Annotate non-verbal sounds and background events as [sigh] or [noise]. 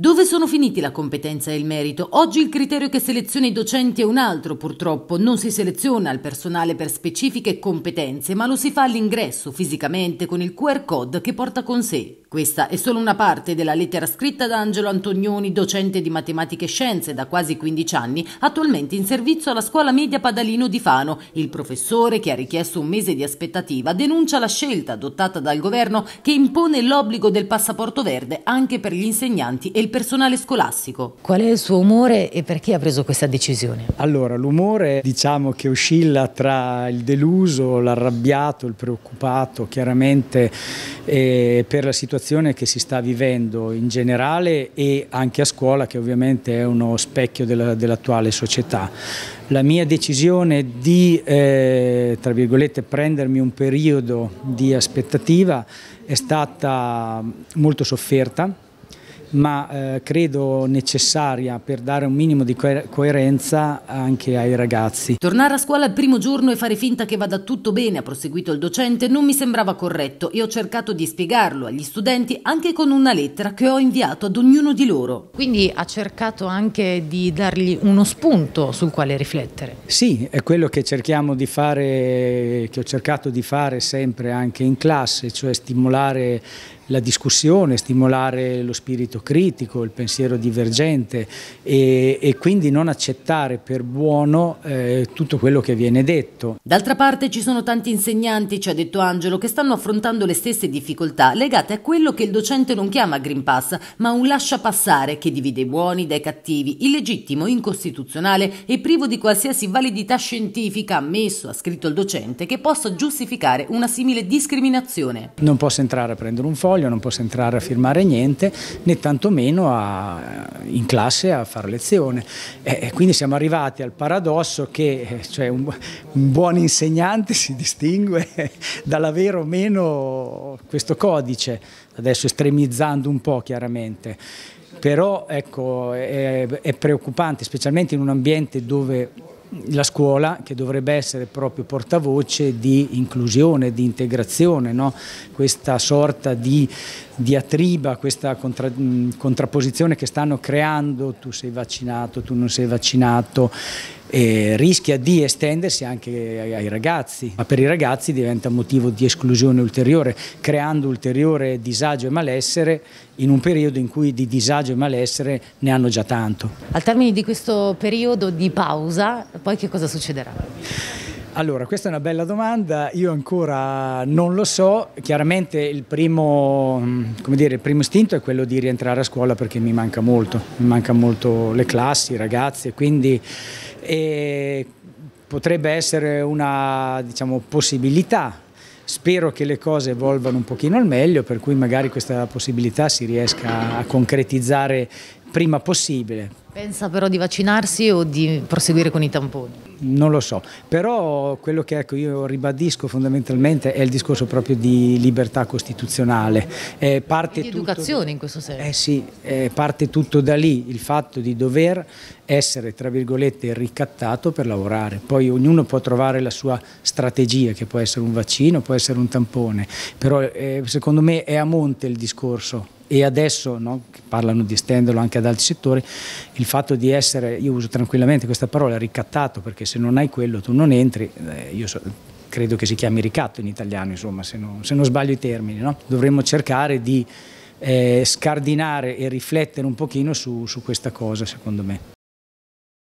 Dove sono finiti la competenza e il merito? Oggi il criterio che seleziona i docenti è un altro, purtroppo. Non si seleziona il personale per specifiche competenze, ma lo si fa all'ingresso, fisicamente, con il QR code che porta con sé. Questa è solo una parte della lettera scritta da Angelo Antonioni, docente di matematica e scienze da quasi 15 anni, attualmente in servizio alla scuola media Padalino di Fano. Il professore, che ha richiesto un mese di aspettativa, denuncia la scelta adottata dal governo che impone l'obbligo del passaporto verde anche per gli insegnanti e il il personale scolastico. Qual è il suo umore e perché ha preso questa decisione? Allora, l'umore diciamo che oscilla tra il deluso, l'arrabbiato, il preoccupato, chiaramente eh, per la situazione che si sta vivendo in generale e anche a scuola che ovviamente è uno specchio dell'attuale società. La mia decisione di, eh, tra virgolette, prendermi un periodo di aspettativa è stata molto sofferta ma eh, credo necessaria per dare un minimo di coerenza anche ai ragazzi. Tornare a scuola il primo giorno e fare finta che vada tutto bene, ha proseguito il docente, non mi sembrava corretto e ho cercato di spiegarlo agli studenti anche con una lettera che ho inviato ad ognuno di loro. Quindi ha cercato anche di dargli uno spunto sul quale riflettere. Sì, è quello che cerchiamo di fare, che ho cercato di fare sempre anche in classe, cioè stimolare la discussione, stimolare lo spirito critico, il pensiero divergente e, e quindi non accettare per buono eh, tutto quello che viene detto. D'altra parte ci sono tanti insegnanti, ci ha detto Angelo, che stanno affrontando le stesse difficoltà legate a quello che il docente non chiama Green Pass, ma un lascia passare che divide i buoni dai cattivi, illegittimo, incostituzionale e privo di qualsiasi validità scientifica, ammesso, ha scritto il docente, che possa giustificare una simile discriminazione. Non posso entrare a prendere un foglio portafoglio, non posso entrare a firmare niente, né tantomeno a, in classe a fare lezione. E quindi siamo arrivati al paradosso che eh, cioè un, un, buon insegnante si distingue [laughs] dall'avere o meno questo codice, adesso estremizzando un po' chiaramente. Però ecco, è, è preoccupante, specialmente in un ambiente dove la scuola che dovrebbe essere proprio portavoce di inclusione, di integrazione, no? questa sorta di diatriba, questa contra, contrapposizione che stanno creando tu sei vaccinato, tu non sei vaccinato, e rischia di estendersi anche ai ragazzi, ma per i ragazzi diventa motivo di esclusione ulteriore, creando ulteriore disagio e malessere in un periodo in cui di disagio e malessere ne hanno già tanto. Al termine di questo periodo di pausa, poi che cosa succederà? Allora, questa è una bella domanda, io ancora non lo so, chiaramente il primo, mm, dire, il primo istinto è quello di rientrare a scuola perché mi manca molto, mi mancano molto le classi, i ragazzi, quindi eh, potrebbe essere una diciamo, possibilità spero che le cose evolvano un pochino al meglio, per cui magari questa possibilità si riesca a concretizzare prima possibile. Pensa però di vaccinarsi o di proseguire con i tamponi? non lo so, però quello che ecco, io ribadisco fondamentalmente è il discorso proprio di libertà costituzionale. Eh, parte di educazione in questo senso. Eh sì, eh, parte tutto da lì, il fatto di dover essere, tra virgolette, ricattato per lavorare. Poi ognuno può trovare la sua strategia, che può essere un vaccino, può essere un tampone, però eh, secondo me è a monte il discorso e adesso no, parlano di estenderlo anche ad altri settori, il fatto di essere, io uso tranquillamente questa parola, ricattato perché se non hai quello tu non entri, eh, io so, credo che si chiami ricatto in italiano, insomma, se non, se non sbaglio i termini, no? dovremmo cercare di eh, scardinare e riflettere un pochino su, su questa cosa, secondo me.